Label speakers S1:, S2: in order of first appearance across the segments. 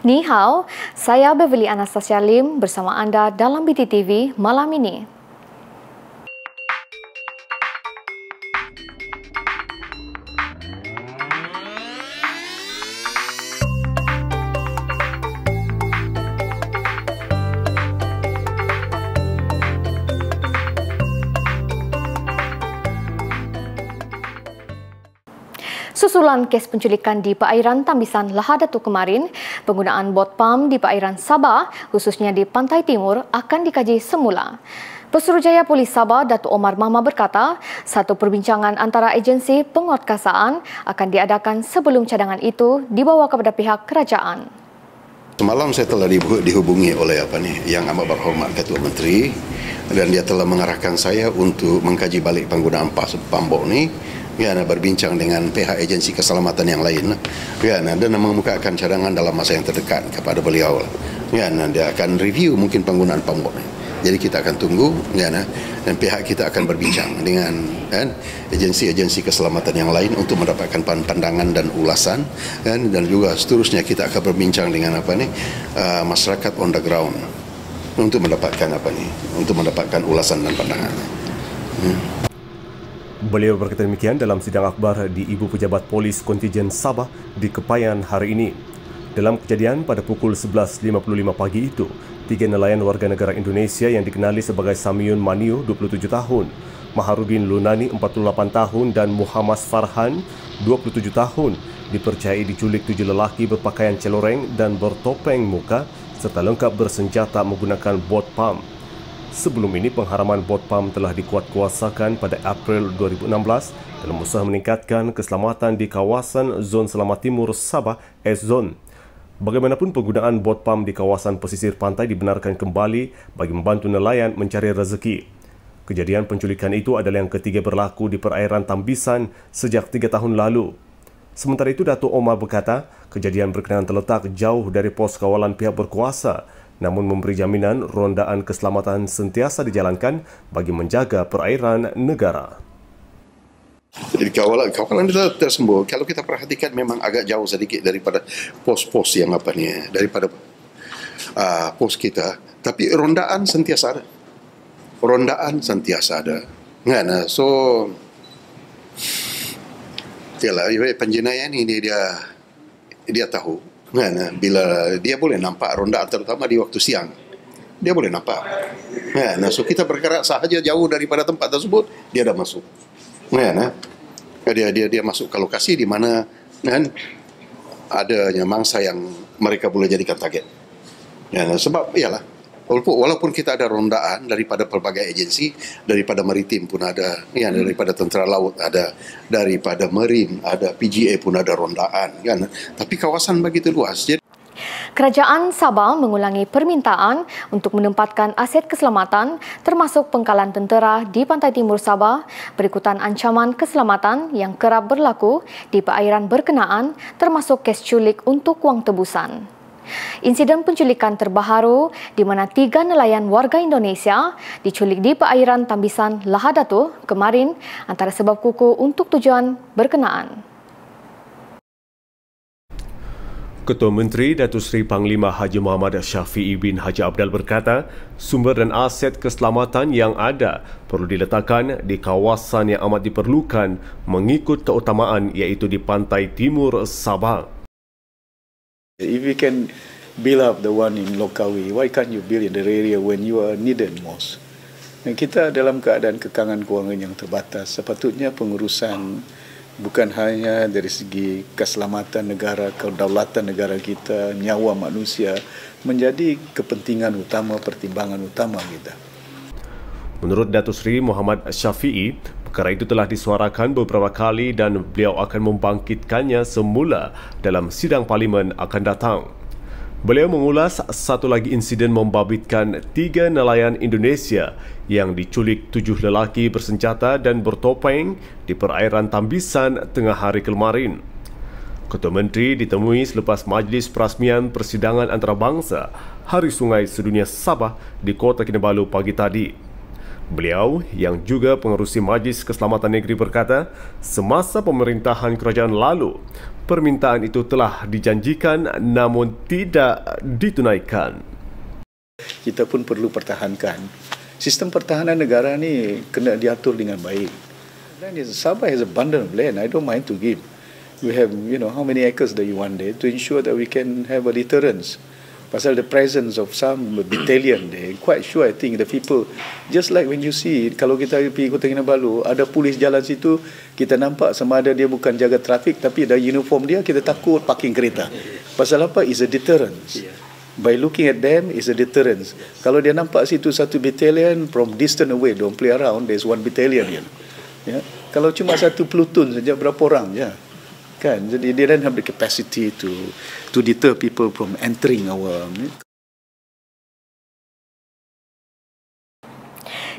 S1: Ni hao, saya Beverly Anastasia Lim bersama anda dalam BTTV malam ini. kemunculan kes penculikan di perairan Tambisan Lahadatu kemarin, penggunaan bot pam di perairan Sabah khususnya di pantai timur akan dikaji semula. Pesuruhjaya Polis Sabah Datu Omar Mama berkata, satu perbincangan antara agensi penguatkasaan akan diadakan sebelum cadangan itu dibawa kepada pihak kerajaan.
S2: Semalam saya telah dihubungi oleh apa nih yang amat berhormat Ketua Menteri dan dia telah mengarahkan saya untuk mengkaji balik penggunaan pas pambok ini ya nak berbincang dengan pihak agensi keselamatan yang lain ya nah, dan mengemukakan cadangan dalam masa yang terdekat kepada beliau ya nah, dia akan review mungkin penggunaan pamuk jadi kita akan tunggu ya nah, dan pihak kita akan berbincang dengan kan, agensi-agensi keselamatan yang lain untuk mendapatkan pandangan dan ulasan kan, dan juga seterusnya kita akan berbincang dengan apa nih uh, masyarakat on the ground untuk mendapatkan apa nih untuk mendapatkan ulasan dan pandangan. Hmm.
S3: Beliau berkata demikian dalam sidang akhbar di Ibu Pejabat Polis Kontijen Sabah di Kepayan hari ini. Dalam kejadian pada pukul 11.55 pagi itu, tiga nelayan warga negara Indonesia yang dikenali sebagai Samiun Maniu, 27 tahun, Maharudin Lunani, 48 tahun dan Muhammad Farhan, 27 tahun, dipercayai diculik tujuh lelaki berpakaian celoreng dan bertopeng muka serta lengkap bersenjata menggunakan bot pump. Sebelum ini, pengharaman bot pam telah dikuatkuasakan pada April 2016 dalam usaha meningkatkan keselamatan di kawasan Zon Selamat Timur Sabah, S-Zone. Bagaimanapun, penggunaan bot pam di kawasan pesisir pantai dibenarkan kembali bagi membantu nelayan mencari rezeki. Kejadian penculikan itu adalah yang ketiga berlaku di perairan Tambisan sejak tiga tahun lalu. Sementara itu, Datuk Omar berkata, kejadian berkenaan terletak jauh dari pos kawalan pihak berkuasa namun memberi jaminan rondaan keselamatan sentiasa dijalankan bagi menjaga perairan negara.
S2: Jadi kawalan kawalan itu tersembuh. Kalau kita perhatikan memang agak jauh sedikit daripada pos-pos yang apa ni daripada uh, pos kita. Tapi rondaan sentiasa ada. Rondaan sentiasa ada. Kan? Ah, so, tiada, Yalah, penjenayah ini dia dia tahu kan eh, bila dia boleh nampak ronda terutama di waktu siang dia boleh nampak kan so kita bergerak sahaja jauh daripada tempat tersebut dia dah masuk kan? Eh? kan dia dia dia masuk ke lokasi di mana kan adanya mangsa yang mereka boleh jadikan target kan sebab ialah walaupun, walaupun kita ada rondaan daripada pelbagai agensi, daripada maritim pun ada, ya, hmm. daripada tentera laut ada, daripada marin ada, PGA pun ada rondaan, ya. tapi kawasan begitu luas. Jadi,
S1: Kerajaan Sabah mengulangi permintaan untuk menempatkan aset keselamatan termasuk pengkalan tentera di pantai timur Sabah berikutan ancaman keselamatan yang kerap berlaku di perairan berkenaan termasuk kes culik untuk wang tebusan. Insiden penculikan terbaharu di mana tiga nelayan warga Indonesia diculik di perairan tambisan Lahadatu kemarin antara sebab kuku untuk tujuan berkenaan.
S3: Ketua Menteri Datuk Seri Panglima Haji Muhammad Syafi'i bin Haji Abdal berkata, sumber dan aset keselamatan yang ada perlu diletakkan di kawasan yang amat diperlukan mengikut keutamaan iaitu di pantai timur Sabah.
S4: If you can build up the one in Lokawi, why can't you build in the area when you are needed most? Dan kita dalam keadaan kekangan kewangan yang terbatas, sepatutnya pengurusan bukan hanya dari segi keselamatan negara, kedaulatan negara kita, nyawa manusia menjadi kepentingan utama, pertimbangan utama kita.
S3: Menurut Datu Sri Muhammad Syafi'i, Perkara itu telah disuarakan beberapa kali dan beliau akan membangkitkannya semula dalam sidang parlimen akan datang. Beliau mengulas satu lagi insiden membabitkan tiga nelayan Indonesia yang diculik tujuh lelaki bersenjata dan bertopeng di perairan Tambisan tengah hari kemarin. Ketua Menteri ditemui selepas Majlis Perasmian Persidangan Antarabangsa Hari Sungai Sedunia Sabah di Kota Kinabalu pagi tadi. Beliau yang juga pengerusi Majlis Keselamatan Negeri berkata, semasa pemerintahan kerajaan lalu, permintaan itu telah dijanjikan namun tidak ditunaikan.
S4: Kita pun perlu pertahankan. Sistem pertahanan negara ni kena diatur dengan baik. Then is Sabah is a bundle of land. I don't mind to give. We have, you know, how many acres that you want there to ensure that we can have a deterrence pasal the presence of some battalion there. Quite sure I think the people, just like when you see, kalau kita pergi Kota Kinabalu, ada polis jalan situ, kita nampak sama ada dia bukan jaga trafik, tapi ada uniform dia, kita takut parking kereta. Pasal apa? is a deterrence. By looking at them, is a deterrence. Kalau dia nampak situ satu battalion, from distant away, don't play around, there's one battalion. Yeah. Kalau cuma satu peluton saja, berapa orang? Ya. Yeah kan jadi they don't have the capacity to to deter people from entering our eh?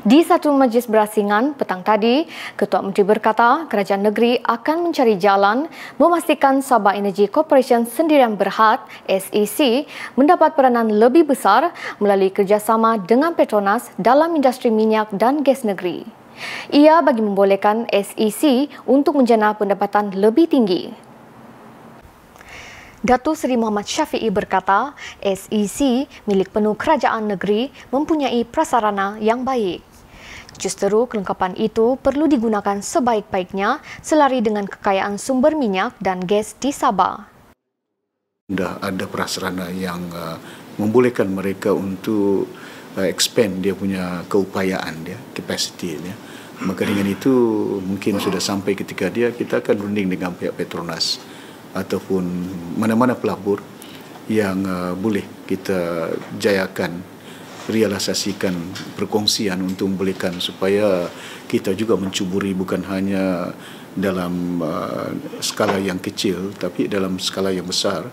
S1: Di satu majlis berasingan petang tadi, Ketua Menteri berkata kerajaan negeri akan mencari jalan memastikan Sabah Energy Corporation Sendirian Berhad SEC mendapat peranan lebih besar melalui kerjasama dengan Petronas dalam industri minyak dan gas negeri. Ia bagi membolehkan SEC untuk menjana pendapatan lebih tinggi. Datuk Seri Muhammad Syafiee berkata, SEC milik penuh kerajaan negeri mempunyai prasarana yang baik. Justeru kelengkapan itu perlu digunakan sebaik-baiknya selari dengan kekayaan sumber minyak dan gas di Sabah.
S4: Dah ada prasarana yang uh, membolehkan mereka untuk uh, expand dia punya keupayaan dia, capacity dia. Maka dengan itu mungkin sudah sampai ketika dia kita akan runding dengan pihak Petronas ataupun mana-mana pelabur yang uh, boleh kita jayakan realisasikan perkongsian untuk membelikan supaya kita juga mencuburi bukan hanya dalam uh, skala yang kecil tapi dalam skala yang besar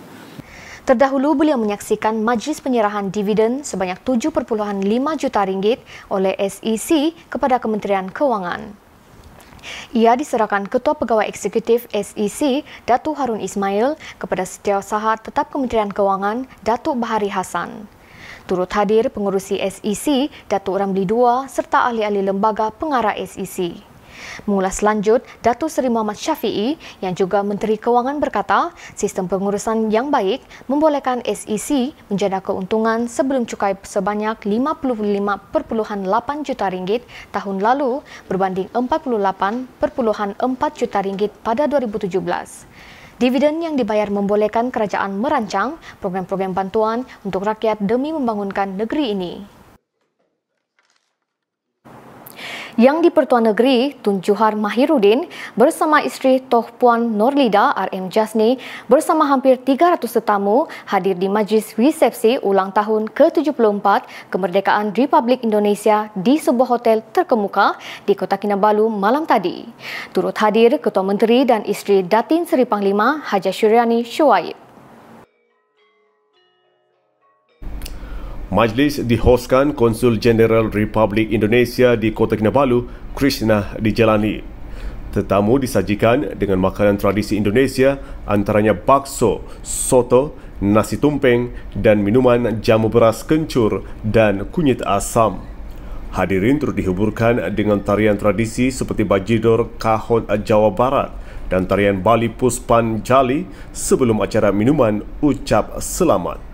S1: Terdahulu beliau menyaksikan majlis penyerahan dividen sebanyak 7.5 juta ringgit oleh SEC kepada Kementerian Kewangan. Ia diserahkan Ketua Pegawai Eksekutif SEC Datuk Harun Ismail kepada Setiausaha Tetap Kementerian Kewangan Datuk Bahari Hasan. Turut hadir pengurusi SEC Datuk Ramli II serta ahli-ahli lembaga pengarah SEC. Mengulas lanjut, Datu Seri Muhammad Syafi'i yang juga Menteri Kewangan berkata, sistem pengurusan yang baik membolehkan SEC menjana keuntungan sebelum cukai sebanyak 55.8 juta ringgit tahun lalu berbanding 48.4 juta ringgit pada 2017. Dividen yang dibayar membolehkan kerajaan merancang program-program bantuan untuk rakyat demi membangunkan negeri ini. Yang di-Pertuan Negeri, Tun Johar Mahirudin bersama isteri Toh Puan Norlida RM Jasni bersama hampir 300 tetamu hadir di majlis resepsi ulang tahun ke-74 kemerdekaan Republik Indonesia di sebuah hotel terkemuka di Kota Kinabalu malam tadi. Turut hadir Ketua Menteri dan isteri Datin Seri Panglima Haja Syuriani Shuaib.
S3: Majlis dihoskan Konsul Jeneral Republik Indonesia di Kota Kinabalu, Krishna dijalani. Tetamu disajikan dengan makanan tradisi Indonesia antaranya bakso, soto, nasi tumpeng dan minuman jamu beras kencur dan kunyit asam. Hadirin turut dihiburkan dengan tarian tradisi seperti Bajidor Kahon Jawa Barat dan tarian Bali Puspan Jali sebelum acara minuman ucap selamat.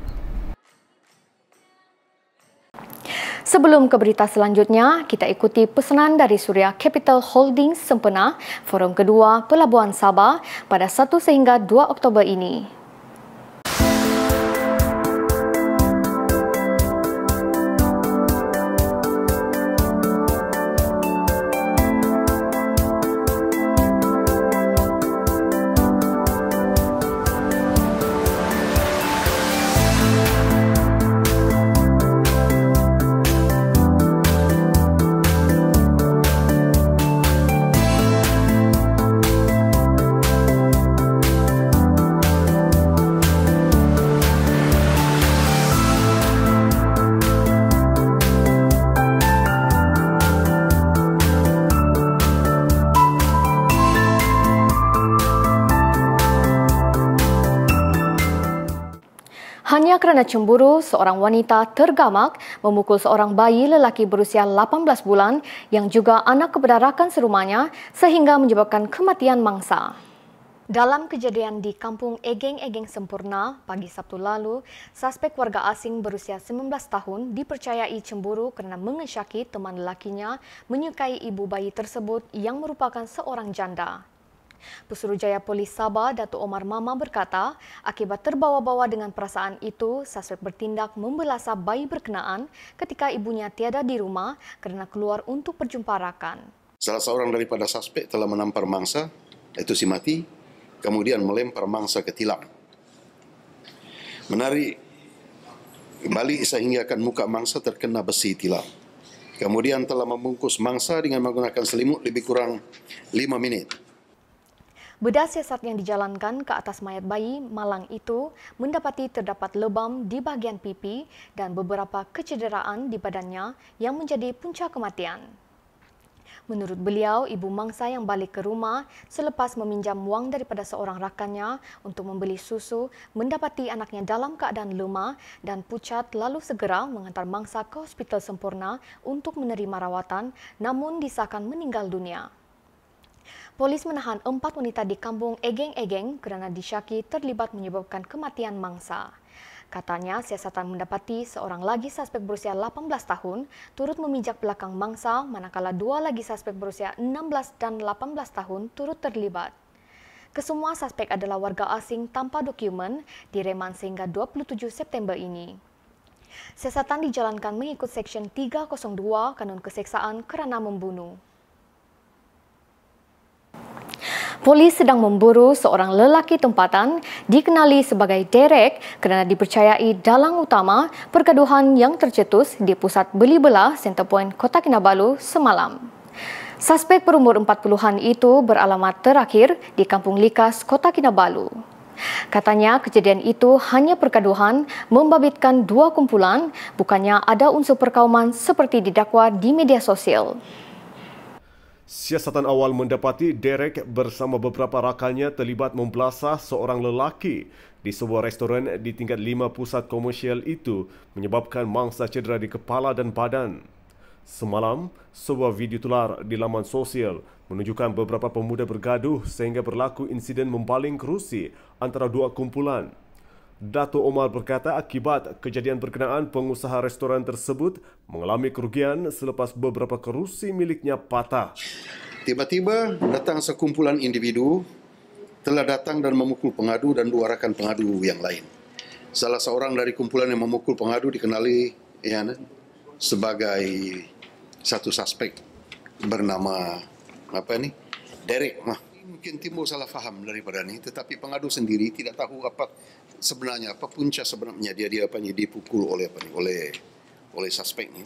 S1: Sebelum ke berita selanjutnya, kita ikuti pesanan dari Suria Capital Holdings sempena Forum Kedua Pelabuhan Sabah pada 1 sehingga 2 Oktober ini. kerana cemburu, seorang wanita tergamak memukul seorang bayi lelaki berusia 18 bulan yang juga anak kepada rakan serumahnya sehingga menyebabkan kematian mangsa. Dalam kejadian di kampung Egeng-Egeng Sempurna pagi Sabtu lalu, suspek warga asing berusia 19 tahun dipercayai cemburu kerana mengesyaki teman lelakinya menyukai ibu bayi tersebut yang merupakan seorang janda. Pesuruhjaya Polis Sabah Datuk Omar Mama berkata, akibat terbawa-bawa dengan perasaan itu, suspek bertindak membelasa bayi berkenaan ketika ibunya tiada di rumah kerana keluar untuk berjumpa rakan.
S2: Salah seorang daripada suspek telah menampar mangsa, itu si mati, kemudian melempar mangsa ke tilam. Menarik balik sehingga akan muka mangsa terkena besi tilam. Kemudian telah membungkus mangsa dengan menggunakan selimut lebih kurang 5 minit.
S1: Bedah siasat yang dijalankan ke atas mayat bayi malang itu mendapati terdapat lebam di bahagian pipi dan beberapa kecederaan di badannya yang menjadi punca kematian. Menurut beliau, ibu mangsa yang balik ke rumah selepas meminjam wang daripada seorang rakannya untuk membeli susu mendapati anaknya dalam keadaan lemah dan pucat lalu segera menghantar mangsa ke hospital sempurna untuk menerima rawatan namun disahkan meninggal dunia. Polis menahan empat wanita di kampung Egeng-Egeng kerana disyaki terlibat menyebabkan kematian mangsa. Katanya, siasatan mendapati seorang lagi suspek berusia 18 tahun turut memijak belakang mangsa manakala dua lagi suspek berusia 16 dan 18 tahun turut terlibat. Kesemua suspek adalah warga asing tanpa dokumen direman sehingga 27 September ini. Siasatan dijalankan mengikut Seksyen 302 Kanun Keseksaan kerana membunuh. polis sedang memburu seorang lelaki tempatan dikenali sebagai Derek kerana dipercayai dalang utama pergaduhan yang tercetus di pusat beli belah Centerpoint Kota Kinabalu semalam. Suspek berumur 40-an itu beralamat terakhir di Kampung Likas, Kota Kinabalu. Katanya kejadian itu hanya pergaduhan membabitkan dua kumpulan, bukannya ada unsur perkauman seperti didakwa di media sosial.
S3: Siasatan awal mendapati Derek bersama beberapa rakannya terlibat membelasah seorang lelaki di sebuah restoran di tingkat 5 pusat komersial itu menyebabkan mangsa cedera di kepala dan badan. Semalam, sebuah video tular di laman sosial menunjukkan beberapa pemuda bergaduh sehingga berlaku insiden membaling kerusi antara dua kumpulan. Dato Omar berkata akibat kejadian berkenaan pengusaha restoran tersebut mengalami kerugian selepas beberapa kerusi miliknya patah. Tiba-tiba datang sekumpulan
S2: individu telah datang dan memukul pengadu dan dua rakan pengadu yang lain. Salah seorang dari kumpulan yang memukul pengadu dikenali ya, sebagai satu suspek bernama apa ini? Derek mah. Mungkin timbul salah faham daripada ini, tetapi pengadu sendiri tidak tahu apa sebenarnya apa punca sebenarnya dia dia apa dipukul oleh apa nih oleh oleh suspek ini.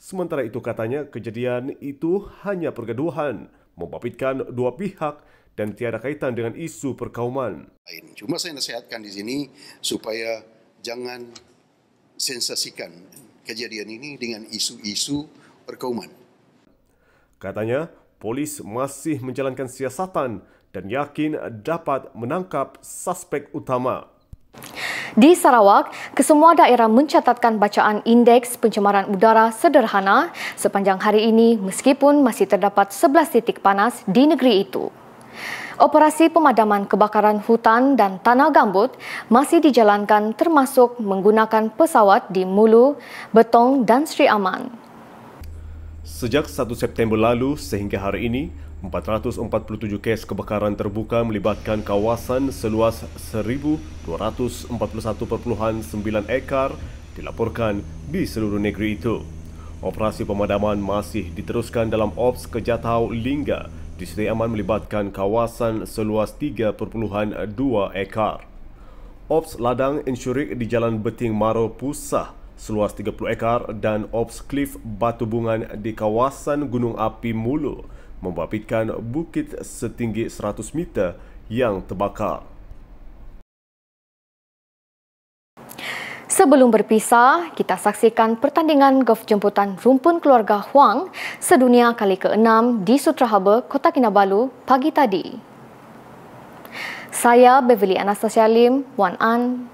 S3: Sementara itu katanya kejadian itu hanya pergaduhan, membabitkan dua pihak dan tiada kaitan dengan isu perkauman. Cuma
S2: saya nasihatkan di sini supaya jangan sensasikan kejadian ini dengan isu-isu
S3: perkauman. Katanya, polis masih menjalankan siasatan dan yakin dapat menangkap suspek utama.
S1: Di Sarawak, kesemua daerah mencatatkan bacaan indeks pencemaran udara sederhana sepanjang hari ini meskipun masih terdapat 11 titik panas di negeri itu. Operasi pemadaman kebakaran hutan dan tanah gambut masih dijalankan termasuk menggunakan pesawat di Mulu, Betong dan Sri Aman.
S3: Sejak 1 September lalu sehingga hari ini, 447 kes kebakaran terbuka melibatkan kawasan seluas 1241.9 ekar dilaporkan di seluruh negeri itu. Operasi pemadaman masih diteruskan dalam Ops Kejatau Lingga di Seri Aman melibatkan kawasan seluas 3.2 ekar. Ops Ladang Insurik di Jalan Beting Maro Pusah seluas 30 ekar dan obskif batu bungan di kawasan Gunung Api Mulu membabitkan bukit setinggi 100 meter yang terbakar.
S1: Sebelum berpisah, kita saksikan pertandingan golf jemputan rumpun keluarga Huang sedunia kali ke-6 di Sutra Harbour, Kota Kinabalu pagi tadi. Saya Beverly Anastasia Lim, Wan An,